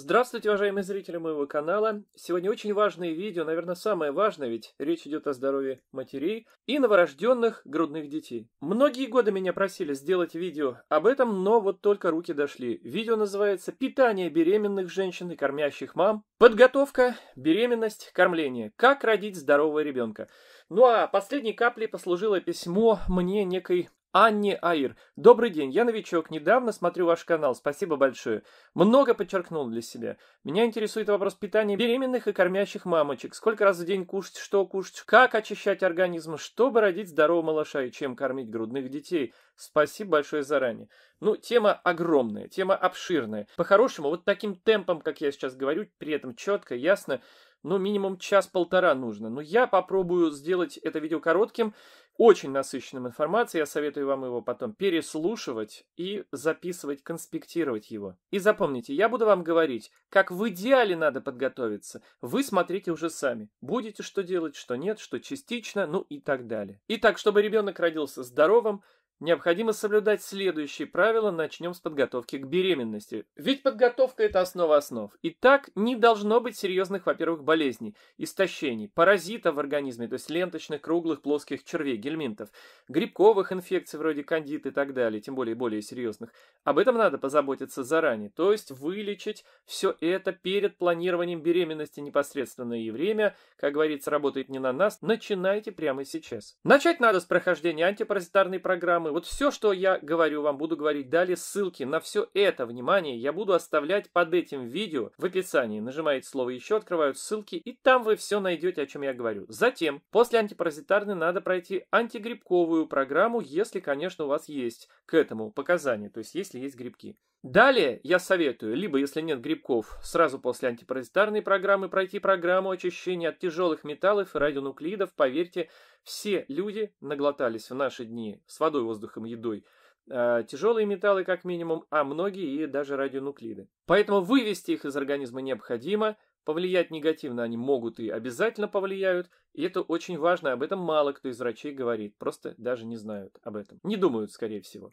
Здравствуйте, уважаемые зрители моего канала! Сегодня очень важное видео, наверное, самое важное, ведь речь идет о здоровье матерей и новорожденных грудных детей. Многие годы меня просили сделать видео об этом, но вот только руки дошли. Видео называется «Питание беременных женщин и кормящих мам. Подготовка, беременность, кормление. Как родить здорового ребенка». Ну а последней каплей послужило письмо мне некой Анне Аир. Добрый день, я новичок, недавно смотрю ваш канал, спасибо большое. Много подчеркнул для себя. Меня интересует вопрос питания беременных и кормящих мамочек. Сколько раз в день кушать, что кушать, как очищать организм, чтобы родить здорового малыша и чем кормить грудных детей. Спасибо большое заранее. Ну, тема огромная, тема обширная. По-хорошему, вот таким темпом, как я сейчас говорю, при этом четко, ясно, ну, минимум час-полтора нужно. Но я попробую сделать это видео коротким очень насыщенным информацией. Я советую вам его потом переслушивать и записывать, конспектировать его. И запомните, я буду вам говорить, как в идеале надо подготовиться. Вы смотрите уже сами. Будете что делать, что нет, что частично, ну и так далее. Итак, чтобы ребенок родился здоровым, необходимо соблюдать следующие правила, начнем с подготовки к беременности. Ведь подготовка – это основа основ. И так не должно быть серьезных, во-первых, болезней, истощений, паразитов в организме, то есть ленточных, круглых, плоских червей, гельминтов, грибковых инфекций вроде кандид и так далее, тем более более серьезных. Об этом надо позаботиться заранее, то есть вылечить все это перед планированием беременности непосредственно. И время, как говорится, работает не на нас, начинайте прямо сейчас. Начать надо с прохождения антипаразитарной программы, темы. Вот все, что я говорю вам, буду говорить далее. Ссылки на все это, внимание, я буду оставлять под этим видео в описании. Нажимаете слово «Еще», открывают ссылки, и там вы все найдете, о чем я говорю. Затем, после антипаразитарной надо пройти антигрибковую программу, если, конечно, у вас есть к этому показания, то есть если есть грибки. Далее я советую, либо если нет грибков, сразу после антипаразитарной программы пройти программу очищения от тяжелых металлов и радионуклидов. Поверьте, все люди наглотались в наши дни с водой, воздухом, едой а, тяжелые металлы как минимум, а многие и даже радионуклиды. Поэтому вывести их из организма необходимо, повлиять негативно они могут и обязательно повлияют, и это очень важно, об этом мало кто из врачей говорит, просто даже не знают об этом, не думают, скорее всего.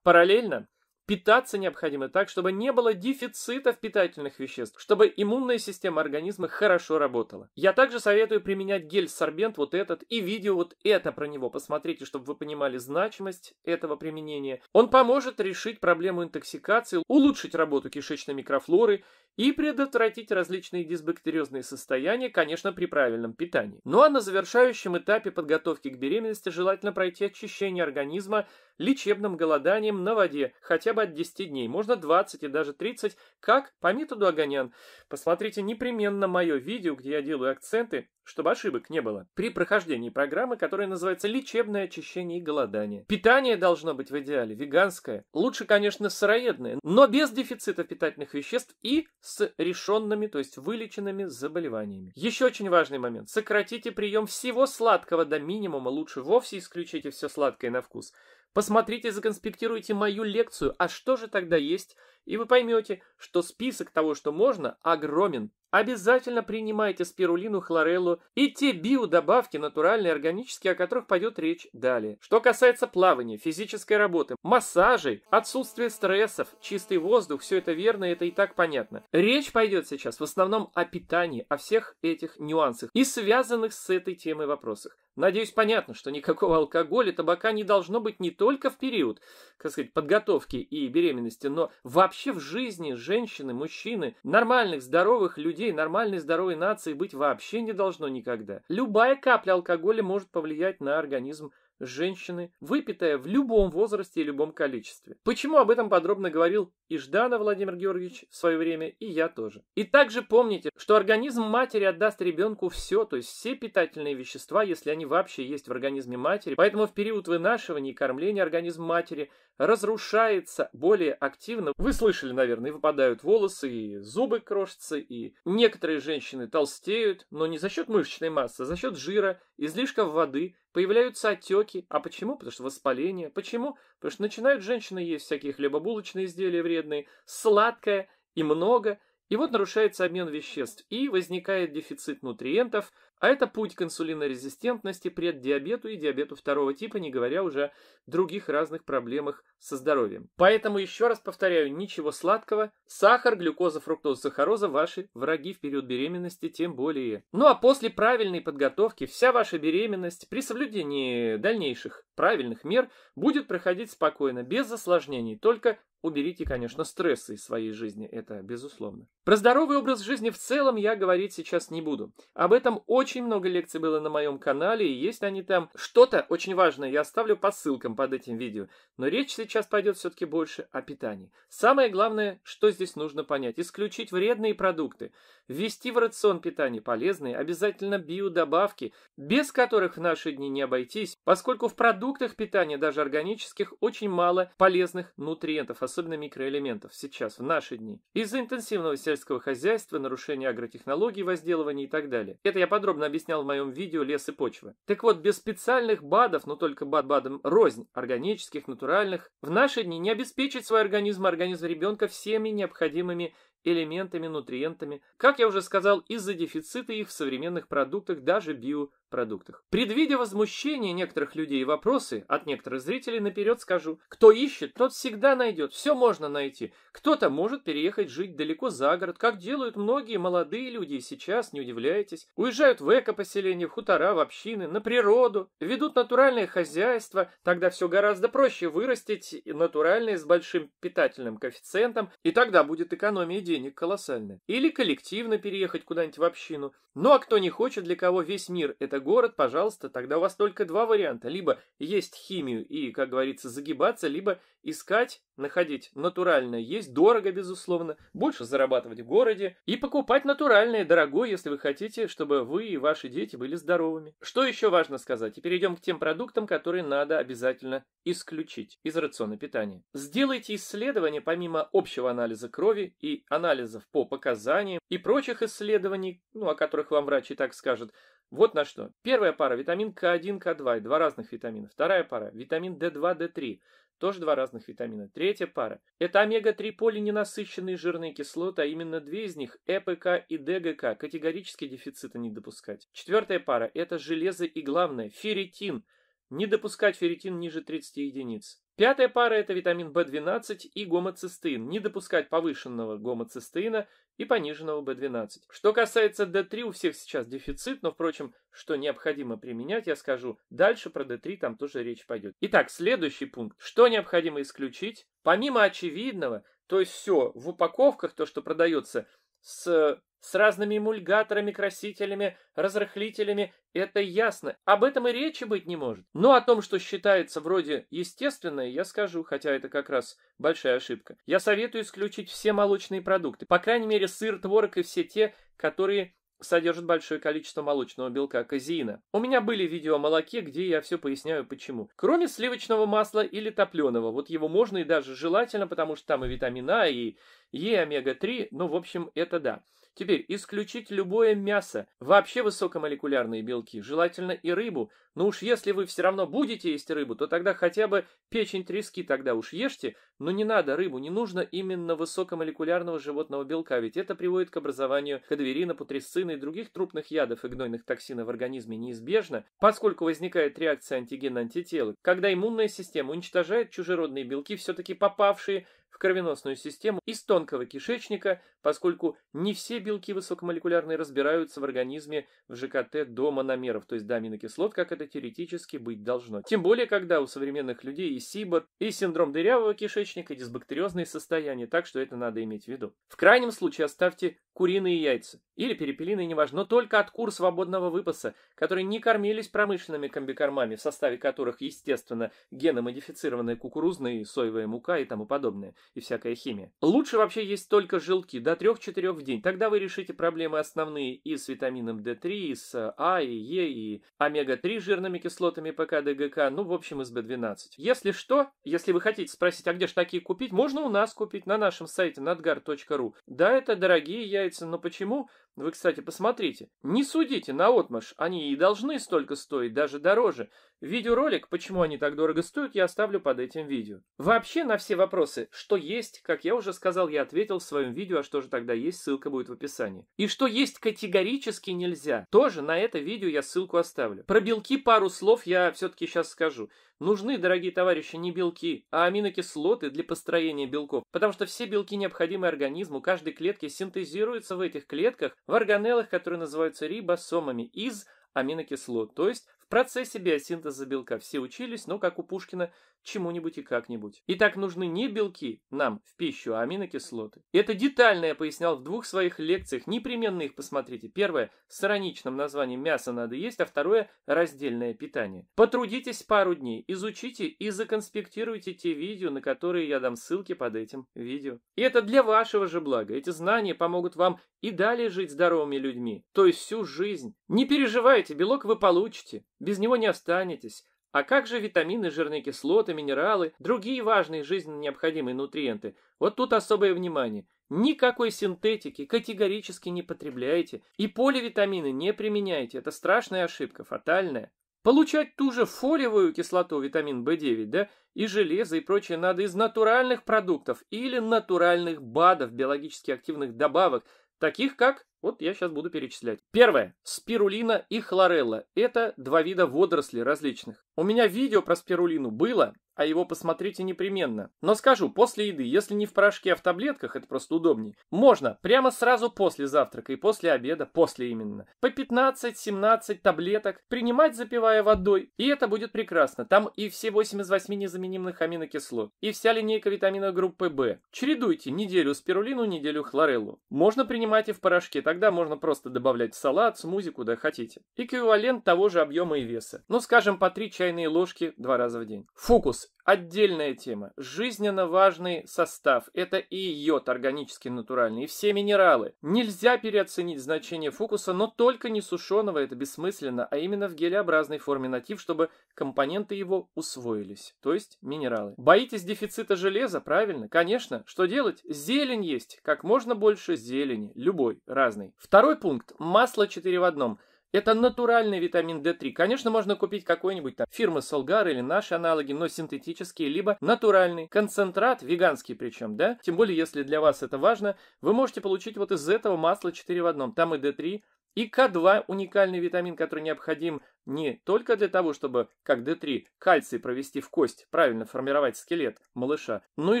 Параллельно Питаться необходимо так, чтобы не было дефицитов питательных веществ, чтобы иммунная система организма хорошо работала. Я также советую применять гель-сорбент вот этот и видео вот это про него. Посмотрите, чтобы вы понимали значимость этого применения. Он поможет решить проблему интоксикации, улучшить работу кишечной микрофлоры и предотвратить различные дисбактериозные состояния, конечно, при правильном питании. Ну а на завершающем этапе подготовки к беременности желательно пройти очищение организма лечебным голоданием на воде хотя бы от 10 дней, можно 20 и даже 30, как по методу Огонян. Посмотрите непременно мое видео, где я делаю акценты, чтобы ошибок не было. При прохождении программы, которая называется «Лечебное очищение и голодание». Питание должно быть в идеале веганское, лучше, конечно, сыроедное, но без дефицита питательных веществ и с решенными, то есть вылеченными заболеваниями. Еще очень важный момент. Сократите прием всего сладкого до минимума, лучше вовсе исключите все сладкое на вкус. Посмотрите, законспектируйте мою лекцию, а что же тогда есть и вы поймете, что список того, что можно, огромен. Обязательно принимайте спирулину, хлореллу и те биодобавки натуральные органические, о которых пойдет речь далее. Что касается плавания, физической работы, массажей, отсутствия стрессов, чистый воздух, все это верно, это и так понятно. Речь пойдет сейчас в основном о питании, о всех этих нюансах и связанных с этой темой вопросах. Надеюсь, понятно, что никакого алкоголя, табака не должно быть не только в период, как сказать, подготовки и беременности, но вообще вообще в жизни женщины, мужчины, нормальных, здоровых людей, нормальной, здоровой нации быть вообще не должно никогда. Любая капля алкоголя может повлиять на организм женщины, выпитая в любом возрасте и любом количестве. Почему об этом подробно говорил и Жданов Владимир Георгиевич в свое время, и я тоже. И также помните, что организм матери отдаст ребенку все, то есть все питательные вещества, если они вообще есть в организме матери. Поэтому в период вынашивания и кормления организм матери разрушается более активно. Вы слышали, наверное, и выпадают волосы, и зубы крошатся, и некоторые женщины толстеют, но не за счет мышечной массы, а за счет жира, излишков воды, появляются отеки. А почему? Потому что воспаление. Почему? Потому что начинают женщины есть всякие хлебобулочные изделия вредные, сладкое и много – и вот нарушается обмен веществ и возникает дефицит нутриентов, а это путь к инсулинорезистентности, преддиабету и диабету второго типа, не говоря уже о других разных проблемах со здоровьем. Поэтому еще раз повторяю, ничего сладкого. Сахар, глюкоза, фруктоза, сахароза – ваши враги в период беременности, тем более. Ну а после правильной подготовки вся ваша беременность при соблюдении дальнейших правильных мер будет проходить спокойно, без осложнений, только Уберите, конечно, стрессы из своей жизни, это безусловно. Про здоровый образ жизни в целом я говорить сейчас не буду. Об этом очень много лекций было на моем канале, и есть они там. Что-то очень важное я оставлю по ссылкам под этим видео, но речь сейчас пойдет все-таки больше о питании. Самое главное, что здесь нужно понять, исключить вредные продукты, ввести в рацион питания полезные, обязательно биодобавки, без которых в наши дни не обойтись, поскольку в продуктах питания, даже органических, очень мало полезных нутриентов, особенно микроэлементов сейчас, в наши дни. Из-за интенсивного сельского сельского хозяйства, нарушение агротехнологий, возделывания и так далее. Это я подробно объяснял в моем видео «Лес и почва». Так вот, без специальных БАДов, но только БАД-БАДом рознь, органических, натуральных, в наши дни не обеспечить свой организм, организм ребенка всеми необходимыми элементами, нутриентами, как я уже сказал, из-за дефицита их в современных продуктах, даже био продуктах. Предвидя возмущение некоторых людей и вопросы от некоторых зрителей, наперед скажу, кто ищет, тот всегда найдет, все можно найти. Кто-то может переехать жить далеко за город, как делают многие молодые люди и сейчас, не удивляйтесь. Уезжают в эко-поселения, в хутора, в общины, на природу, ведут натуральное хозяйство, тогда все гораздо проще вырастить натуральное с большим питательным коэффициентом, и тогда будет экономия денег колоссальная. Или коллективно переехать куда-нибудь в общину. Ну а кто не хочет, для кого весь мир – это город, пожалуйста, тогда у вас только два варианта. Либо есть химию и, как говорится, загибаться, либо искать находить натуральное есть дорого, безусловно, больше зарабатывать в городе и покупать натуральное дорогое, если вы хотите, чтобы вы и ваши дети были здоровыми. Что еще важно сказать? И перейдем к тем продуктам, которые надо обязательно исключить из рациона питания. Сделайте исследование помимо общего анализа крови и анализов по показаниям и прочих исследований, ну, о которых вам врач и так скажет, вот на что. Первая пара – витамин К1, К2 два разных витамина. Вторая пара – витамин D2, D3. Тоже два разных витамина. Третья пара – это омега-3 полиненасыщенные жирные кислоты, а именно две из них – ЭПК и ДГК, категорически дефицита не допускать. Четвертая пара – это железо и главное – ферритин. Не допускать ферритин ниже 30 единиц. Пятая пара – это витамин В12 и гомоцистеин. Не допускать повышенного гомоцистеина и пониженного B12. Что касается D3, у всех сейчас дефицит, но, впрочем, что необходимо применять, я скажу. Дальше про D3 там тоже речь пойдет. Итак, следующий пункт. Что необходимо исключить? Помимо очевидного, то есть все в упаковках, то, что продается с, с разными эмульгаторами, красителями, разрыхлителями, это ясно. Об этом и речи быть не может. Но о том, что считается вроде естественное, я скажу, хотя это как раз большая ошибка. Я советую исключить все молочные продукты, по крайней мере сыр, творог и все те, которые содержит большое количество молочного белка казеина. У меня были видео о молоке, где я все поясняю почему. Кроме сливочного масла или топленого, вот его можно и даже желательно, потому что там и витамин А, и Е, омега-3, ну в общем это да. Теперь исключить любое мясо, вообще высокомолекулярные белки, желательно и рыбу, ну уж если вы все равно будете есть рыбу, то тогда хотя бы печень трески тогда уж ешьте, но не надо рыбу, не нужно именно высокомолекулярного животного белка, ведь это приводит к образованию кадверина, путресцина и других трупных ядов и гнойных токсинов в организме неизбежно, поскольку возникает реакция антигена антитела когда иммунная система уничтожает чужеродные белки, все-таки попавшие в кровеносную систему из тонкого кишечника, поскольку не все белки высокомолекулярные разбираются в организме в ЖКТ до мономеров, то есть до аминокислот, как это это теоретически быть должно. Тем более, когда у современных людей и СИБР, и синдром дырявого кишечника, и дисбактериозные состояния, так что это надо иметь в виду. В крайнем случае оставьте куриные яйца или перепелиные, неважно, но только от кур свободного выпаса, которые не кормились промышленными комбикормами, в составе которых, естественно, геномодифицированная кукурузная и соевая мука и тому подобное, и всякая химия. Лучше вообще есть только желтки, до 3-4 в день. Тогда вы решите проблемы основные и с витамином D3, и с А, и Е, и омега-3 жирными кислотами ПК-ДГК, ну, в общем, из Б12. Если что, если вы хотите спросить, а где же такие купить, можно у нас купить на нашем сайте надгар.ру Да, это дорогие яйца, но почему? Ну, вы, кстати, посмотрите. Не судите на отмаш, они и должны столько стоить, даже дороже. Видеоролик, почему они так дорого стоят, я оставлю под этим видео. Вообще на все вопросы, что есть, как я уже сказал, я ответил в своем видео, а что же тогда есть, ссылка будет в описании. И что есть категорически нельзя, тоже на это видео я ссылку оставлю. Про белки пару слов я все-таки сейчас скажу. Нужны, дорогие товарищи, не белки, а аминокислоты для построения белков, потому что все белки, необходимые организму каждой клетке, синтезируются в этих клетках в органеллах, которые называются рибосомами, из аминокислот, то есть процессе биосинтеза белка все учились, но, как у Пушкина, чему-нибудь и как-нибудь. Итак, нужны не белки нам в пищу, а аминокислоты. Это детально я пояснял в двух своих лекциях, непременно их посмотрите. Первое – с ироничным названием «Мясо надо есть», а второе – «Раздельное питание». Потрудитесь пару дней, изучите и законспектируйте те видео, на которые я дам ссылки под этим видео. И это для вашего же блага. Эти знания помогут вам и далее жить здоровыми людьми, то есть всю жизнь. Не переживайте, белок вы получите. Без него не останетесь. А как же витамины, жирные кислоты, минералы, другие важные жизненно необходимые нутриенты? Вот тут особое внимание. Никакой синтетики категорически не потребляйте. И поливитамины не применяйте. Это страшная ошибка, фатальная. Получать ту же фолиевую кислоту, витамин В9, да, и железо и прочее надо из натуральных продуктов или натуральных БАДов, биологически активных добавок, таких как вот я сейчас буду перечислять. Первое. Спирулина и хлорелла. Это два вида водорослей различных. У меня видео про спирулину было, а его посмотрите непременно. Но скажу, после еды, если не в порошке, а в таблетках, это просто удобнее, можно прямо сразу после завтрака и после обеда, после именно, по 15-17 таблеток принимать, запивая водой, и это будет прекрасно. Там и все 8 из 8 незаменимых аминокислот, и вся линейка витамина группы В. Чередуйте неделю спирулину, неделю хлореллу. Можно принимать и в порошке, Тогда можно просто добавлять салат, смузи, куда хотите. Эквивалент того же объема и веса. Ну, скажем, по 3 чайные ложки два раза в день. Фокус отдельная тема. Жизненно важный состав – это и йод органический натуральный, и все минералы. Нельзя переоценить значение фукуса но только не сушеного, это бессмысленно, а именно в гелеобразной форме натив, чтобы компоненты его усвоились, то есть минералы. Боитесь дефицита железа, правильно? Конечно. Что делать? Зелень есть, как можно больше зелени, любой, разный Второй пункт – масло 4 в одном – это натуральный витамин D3. Конечно, можно купить какой-нибудь там фирмы Солгар или наши аналоги, но синтетические, либо натуральный концентрат, веганский причем, да? Тем более, если для вас это важно, вы можете получить вот из этого масла 4 в одном. Там и D3, и К2 – уникальный витамин, который необходим не только для того, чтобы, как D3, кальций провести в кость, правильно формировать скелет малыша, но и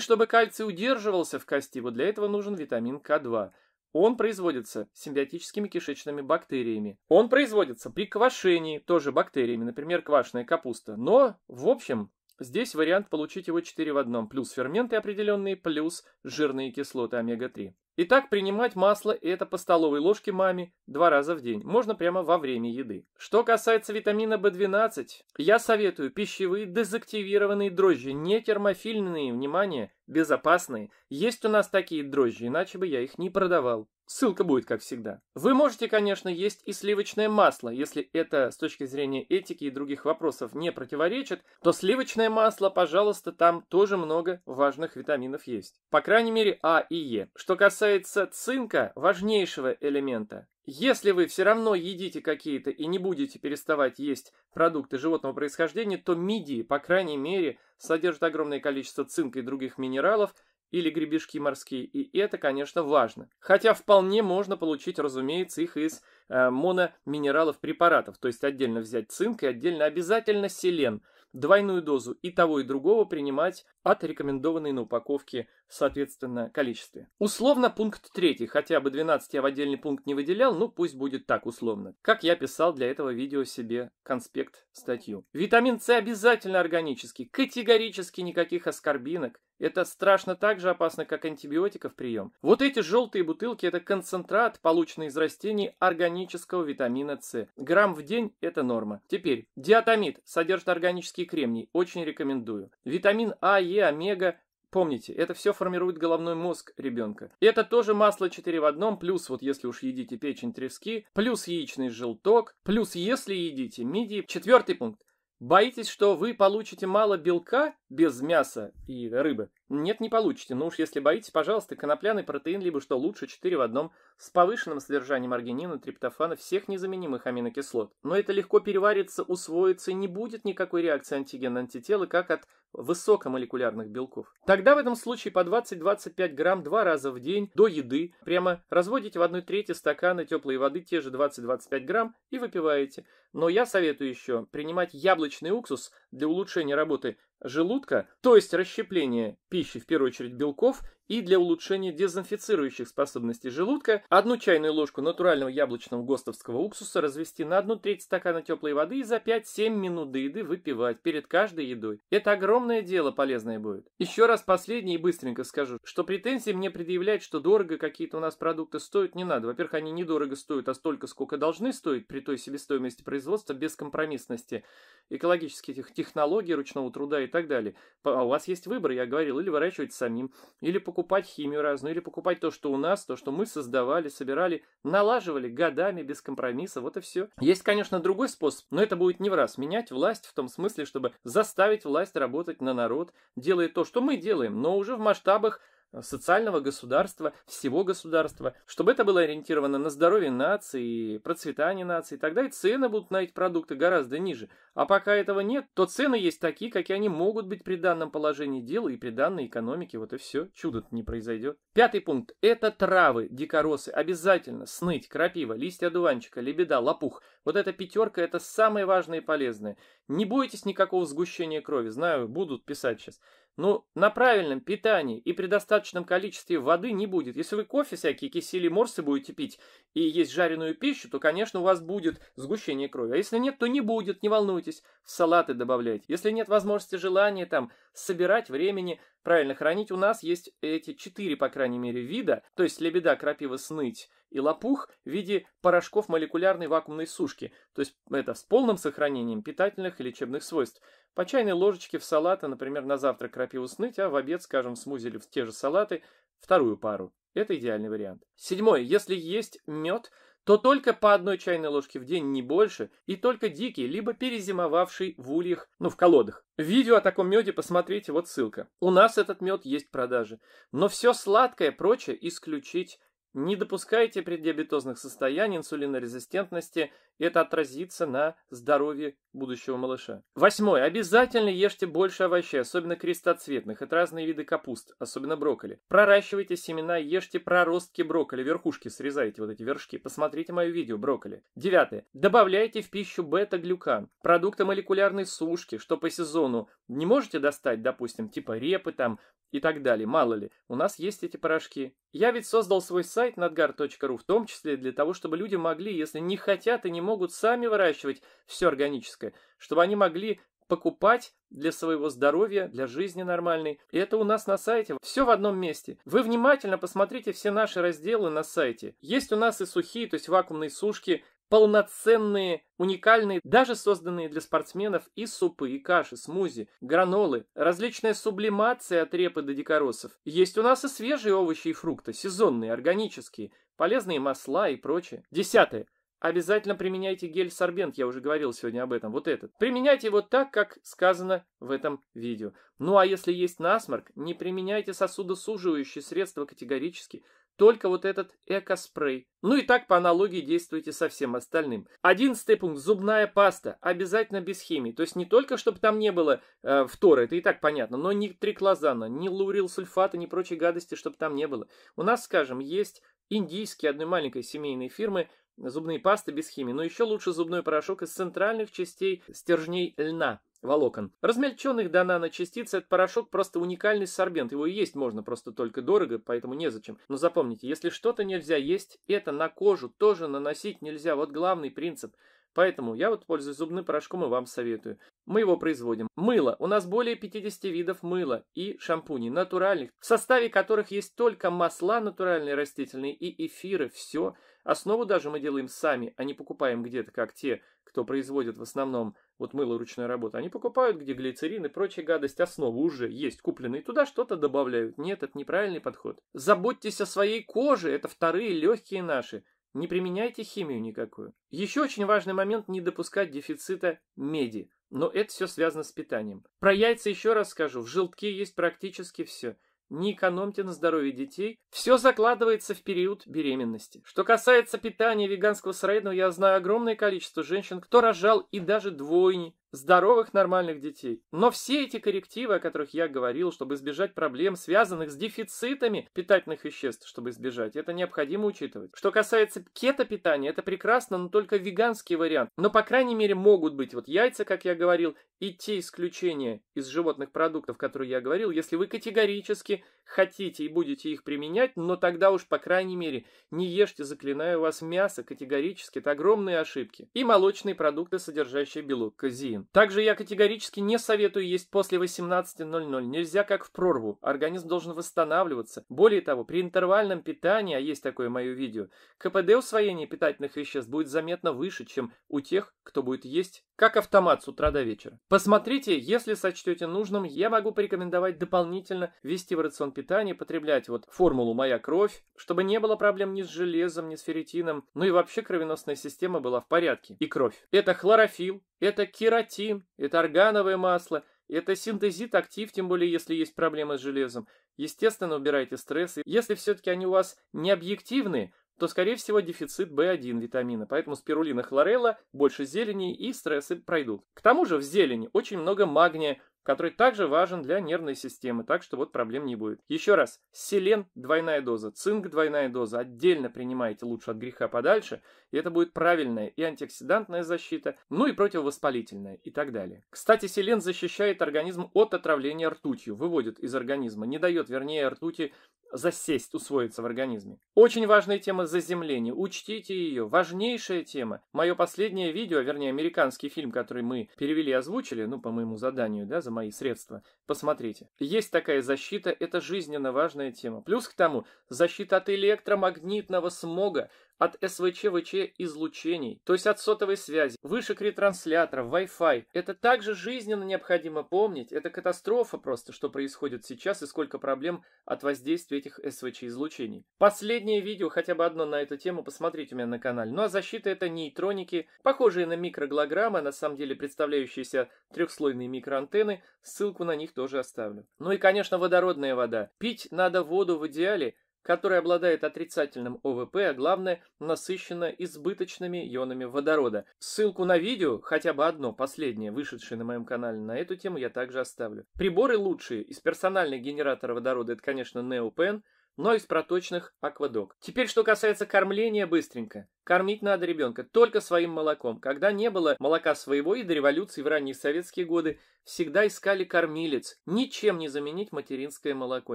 чтобы кальций удерживался в кости, вот для этого нужен витамин К2. Он производится симбиотическими кишечными бактериями. Он производится при квашении тоже бактериями, например, квашеная капуста. Но, в общем, здесь вариант получить его 4 в одном, плюс ферменты определенные, плюс жирные кислоты омега-3. Итак, принимать масло это по столовой ложке маме два раза в день, можно прямо во время еды. Что касается витамина B12, я советую пищевые дезактивированные дрожжи, не термофильные, внимание, безопасные. Есть у нас такие дрожжи, иначе бы я их не продавал. Ссылка будет, как всегда. Вы можете, конечно, есть и сливочное масло. Если это с точки зрения этики и других вопросов не противоречит, то сливочное масло, пожалуйста, там тоже много важных витаминов есть. По крайней мере, А и Е. Что касается цинка, важнейшего элемента, если вы все равно едите какие-то и не будете переставать есть продукты животного происхождения, то мидии, по крайней мере, содержат огромное количество цинка и других минералов, или гребешки морские, и это, конечно, важно. Хотя вполне можно получить, разумеется, их из э, мономинералов-препаратов, то есть отдельно взять цинк и отдельно обязательно селен, двойную дозу и того и другого принимать от рекомендованной на упаковке, соответственно, количестве. Условно пункт третий, хотя бы 12 я в отдельный пункт не выделял, ну пусть будет так условно, как я писал для этого видео себе конспект статью. Витамин С обязательно органический, категорически никаких аскорбинок, это страшно так же опасно, как антибиотиков прием. Вот эти желтые бутылки – это концентрат, полученный из растений органического витамина С. Грамм в день – это норма. Теперь, диатомид содержит органический кремний, очень рекомендую. Витамин А, Е, омега Помните, это все формирует головной мозг ребенка. Это тоже масло 4 в одном, плюс вот если уж едите печень трески, плюс яичный желток, плюс если едите мидии. Четвертый пункт. Боитесь, что вы получите мало белка без мяса и рыбы? Нет, не получите. Ну уж если боитесь, пожалуйста, конопляный протеин, либо что лучше 4 в одном, с повышенным содержанием аргинина, триптофана, всех незаменимых аминокислот. Но это легко переварится, усвоится, и не будет никакой реакции антиген-антитела, как от высокомолекулярных белков. Тогда в этом случае по 20-25 грамм два раза в день до еды прямо разводите в 1 трети стакана теплой воды те же 20-25 грамм и выпиваете. Но я советую еще принимать яблочный уксус для улучшения работы желудка, то есть расщепление пищи, в первую очередь белков, и для улучшения дезинфицирующих способностей желудка одну чайную ложку натурального яблочного гостовского уксуса развести на одну треть стакана теплой воды и за 5-7 минут до еды выпивать перед каждой едой. Это огромное дело полезное будет. Еще раз последнее и быстренько скажу, что претензии мне предъявлять, что дорого какие-то у нас продукты стоят, не надо. Во-первых, они недорого стоят, а столько, сколько должны стоить при той себестоимости производства без компромиссности, экологических технологий, ручного труда и так далее. А у вас есть выбор, я говорил, или выращивать самим, или покупать покупать химию разную, или покупать то, что у нас, то, что мы создавали, собирали, налаживали годами без компромисса, вот и все. Есть, конечно, другой способ, но это будет не в раз. Менять власть в том смысле, чтобы заставить власть работать на народ, делая то, что мы делаем, но уже в масштабах социального государства, всего государства, чтобы это было ориентировано на здоровье нации, процветание нации, тогда и цены будут на эти продукты гораздо ниже. А пока этого нет, то цены есть такие, какие они могут быть при данном положении дела и при данной экономике, вот и все, чудо не произойдет. Пятый пункт – это травы, дикоросы, обязательно, сныть, крапива, листья одуванчика, лебеда, лопух. Вот эта пятерка – это самые важные и полезные. Не бойтесь никакого сгущения крови, знаю, будут писать сейчас. Ну, на правильном питании и при достаточном количестве воды не будет. Если вы кофе всякие, кисели, морсы будете пить и есть жареную пищу, то, конечно, у вас будет сгущение крови. А если нет, то не будет, не волнуйтесь. салаты добавляйте. Если нет возможности, желания там собирать времени, Правильно, хранить у нас есть эти четыре, по крайней мере, вида, то есть лебеда, крапива, сныть и лопух в виде порошков молекулярной вакуумной сушки, то есть это с полным сохранением питательных и лечебных свойств. По чайной ложечке в салаты, например, на завтрак крапиву сныть, а в обед, скажем, в смузи или в те же салаты, вторую пару. Это идеальный вариант. Седьмое. Если есть мед – то только по одной чайной ложке в день, не больше, и только дикий, либо перезимовавший в ульях, ну в колодах. Видео о таком меде посмотрите, вот ссылка. У нас этот мед есть в продаже. Но все сладкое, прочее исключить. Не допускайте преддиабетозных состояний инсулинорезистентности, и это отразится на здоровье будущего малыша. Восьмое. Обязательно ешьте больше овощей, особенно крестоцветных, это разные виды капуст, особенно брокколи. Проращивайте семена, ешьте проростки брокколи, верхушки срезайте, вот эти вершки. Посмотрите мое видео брокколи. Девятое. Добавляйте в пищу бета-глюкан, продукты молекулярной сушки, что по сезону не можете достать, допустим, типа репы там и так далее, мало ли. У нас есть эти порошки. Я ведь создал свой сайт сайт надгар.ру, в том числе для того, чтобы люди могли, если не хотят и не могут сами выращивать все органическое, чтобы они могли покупать для своего здоровья, для жизни нормальной. И это у нас на сайте. Все в одном месте. Вы внимательно посмотрите все наши разделы на сайте. Есть у нас и сухие, то есть вакуумные сушки, полноценные, уникальные, даже созданные для спортсменов и супы, и каши, смузи, гранолы, различная сублимация от репы до дикоросов. Есть у нас и свежие овощи и фрукты, сезонные, органические, полезные масла и прочее. Десятое. Обязательно применяйте гель-сорбент, я уже говорил сегодня об этом, вот этот. Применяйте его так, как сказано в этом видео. Ну а если есть насморк, не применяйте сосудосуживающие средства категорически только вот этот эко-спрей. Ну и так по аналогии действуйте со всем остальным. Одиннадцатый пункт. Зубная паста. Обязательно без химии. То есть не только, чтобы там не было э, фтора, это и так понятно, но ни триклозана, ни лаурилсульфата, ни прочей гадости, чтобы там не было. У нас, скажем, есть индийские одной маленькой семейной фирмы зубные пасты без химии, но еще лучше зубной порошок из центральных частей стержней льна волокон. Размельченных до наночастиц этот порошок просто уникальный сорбент. Его и есть можно просто только дорого, поэтому незачем. Но запомните, если что-то нельзя есть, это на кожу тоже наносить нельзя. Вот главный принцип. Поэтому я вот пользуюсь зубным порошком и вам советую. Мы его производим. Мыло. У нас более 50 видов мыла и шампуней натуральных, в составе которых есть только масла натуральные растительные и эфиры. Все. Основу даже мы делаем сами, а не покупаем где-то, как те, кто производит в основном вот мыло ручной работы, они покупают, где глицерин и прочая гадость, основу уже есть купленные, туда что-то добавляют. Нет, это неправильный подход. Заботьтесь о своей коже, это вторые легкие наши. Не применяйте химию никакую. Еще очень важный момент – не допускать дефицита меди. Но это все связано с питанием. Про яйца еще раз скажу. В желтке есть практически все – не экономьте на здоровье детей. Все закладывается в период беременности. Что касается питания веганского сыроедного, я знаю огромное количество женщин, кто рожал и даже двойни здоровых нормальных детей. Но все эти коррективы, о которых я говорил, чтобы избежать проблем, связанных с дефицитами питательных веществ, чтобы избежать, это необходимо учитывать. Что касается кето-питания, это прекрасно, но только веганский вариант. Но, по крайней мере, могут быть вот яйца, как я говорил, и те исключения из животных продуктов, которые я говорил, если вы категорически хотите и будете их применять, но тогда уж, по крайней мере, не ешьте, заклинаю вас, мясо категорически, это огромные ошибки. И молочные продукты, содержащие белок, казин. 1. Также я категорически не советую есть после 18.00. Нельзя как в прорву. Организм должен восстанавливаться. Более того, при интервальном питании, а есть такое мое видео, КПД усвоения питательных веществ будет заметно выше, чем у тех, кто будет есть как автомат с утра до вечера. Посмотрите, если сочтете нужным, я могу порекомендовать дополнительно ввести в рацион питания, потреблять вот формулу «Моя кровь», чтобы не было проблем ни с железом, ни с ферритином, ну и вообще кровеносная система была в порядке, и кровь. Это хлорофилл, это кератин, никотин, и таргановое масло, это синтезит актив, тем более если есть проблемы с железом. Естественно, убирайте стрессы. Если все-таки они у вас не объективные, то, скорее всего, дефицит в 1 витамина, поэтому спирулина хлорелла, больше зелени и стрессы пройдут. К тому же в зелени очень много магния, который также важен для нервной системы, так что вот проблем не будет. Еще раз, селен двойная доза, цинк двойная доза, отдельно принимаете лучше от греха подальше, и это будет правильная и антиоксидантная защита, ну и противовоспалительная и так далее. Кстати, селен защищает организм от отравления ртутью, выводит из организма, не дает, вернее, ртути засесть, усвоиться в организме. Очень важная тема заземления. Учтите ее. Важнейшая тема. Мое последнее видео, вернее, американский фильм, который мы перевели и озвучили, ну, по моему заданию, да, за мои средства. Посмотрите. Есть такая защита, это жизненно важная тема. Плюс к тому, защита от электромагнитного смога, от СВЧ-ВЧ излучений, то есть от сотовой связи, вышек ретрансляторов, Wi-Fi. Это также жизненно необходимо помнить. Это катастрофа просто, что происходит сейчас и сколько проблем от воздействия этих СВЧ-излучений. Последнее видео, хотя бы одно на эту тему, посмотрите у меня на канале. Ну а защита это нейтроники, похожие на микроглограммы, а на самом деле представляющиеся трехслойные микроантенны. Ссылку на них тоже оставлю. Ну и, конечно, водородная вода. Пить надо воду в идеале – которая обладает отрицательным ОВП, а главное, насыщена избыточными ионами водорода. Ссылку на видео, хотя бы одно, последнее, вышедшее на моем канале на эту тему, я также оставлю. Приборы лучшие. Из персональных генераторов водорода это, конечно, Neopen – но из проточных аквадок. Теперь, что касается кормления, быстренько. Кормить надо ребенка только своим молоком. Когда не было молока своего и до революции в ранние советские годы, всегда искали кормилец. Ничем не заменить материнское молоко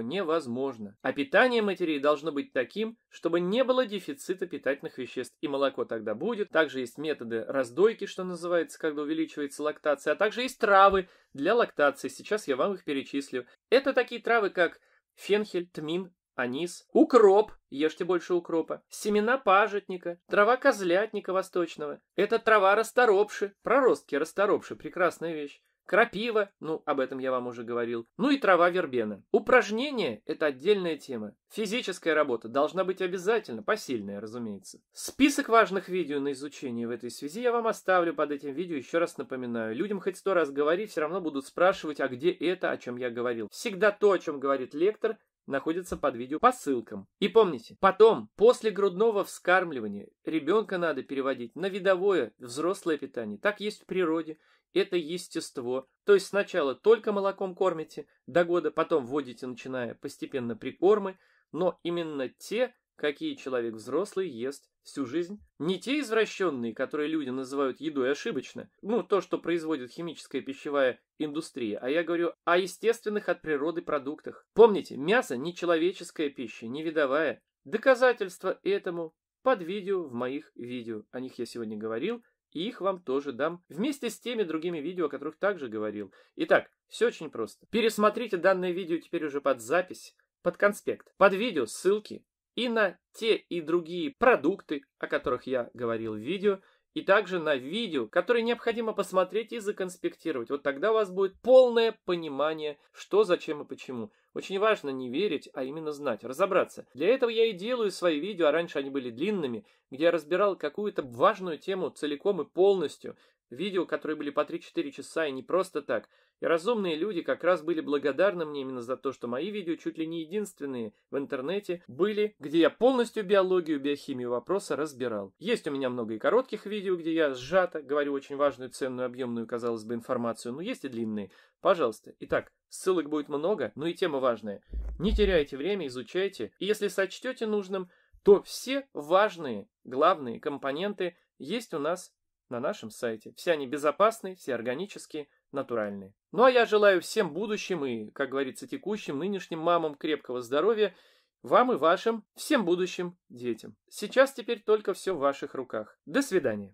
невозможно. А питание матерей должно быть таким, чтобы не было дефицита питательных веществ. И молоко тогда будет. Также есть методы раздойки, что называется, когда увеличивается лактация. А также есть травы для лактации. Сейчас я вам их перечислю. Это такие травы, как фенхель, тмин, анис, укроп, ешьте больше укропа, семена пажитника, трава козлятника восточного. Это трава расторопши, проростки расторопши, прекрасная вещь. Крапива, ну, об этом я вам уже говорил, ну и трава вербена. Упражнение – это отдельная тема. Физическая работа должна быть обязательно, посильная, разумеется. Список важных видео на изучение в этой связи я вам оставлю под этим видео, еще раз напоминаю. Людям хоть сто раз говорить, все равно будут спрашивать, а где это, о чем я говорил. Всегда то, о чем говорит лектор, находится под видео по ссылкам. И помните, потом, после грудного вскармливания, ребенка надо переводить на видовое взрослое питание. Так есть в природе, это естество. То есть сначала только молоком кормите до года, потом вводите, начиная постепенно прикормы, но именно те Какие человек взрослый ест всю жизнь? Не те извращенные, которые люди называют едой ошибочно, ну, то, что производит химическая пищевая индустрия, а я говорю о естественных от природы продуктах. Помните, мясо не человеческая пища, не видовая. Доказательства этому под видео в моих видео, о них я сегодня говорил, и их вам тоже дам вместе с теми другими видео, о которых также говорил. Итак, все очень просто. Пересмотрите данное видео теперь уже под запись, под конспект. Под видео ссылки и на те и другие продукты, о которых я говорил в видео, и также на видео, которое необходимо посмотреть и законспектировать. Вот тогда у вас будет полное понимание, что, зачем и почему. Очень важно не верить, а именно знать, разобраться. Для этого я и делаю свои видео, а раньше они были длинными, где я разбирал какую-то важную тему целиком и полностью. Видео, которые были по 3-4 часа и не просто так. И разумные люди как раз были благодарны мне именно за то, что мои видео, чуть ли не единственные в интернете, были, где я полностью биологию, биохимию вопроса разбирал. Есть у меня много и коротких видео, где я сжато говорю очень важную, ценную, объемную, казалось бы, информацию, но есть и длинные. Пожалуйста. Итак, ссылок будет много, но и тема важная. Не теряйте время, изучайте. И если сочтете нужным, то все важные, главные компоненты есть у нас на нашем сайте. Все они безопасные, все органические, натуральные. Ну а я желаю всем будущим и, как говорится, текущим, нынешним мамам крепкого здоровья, вам и вашим, всем будущим детям. Сейчас теперь только все в ваших руках. До свидания.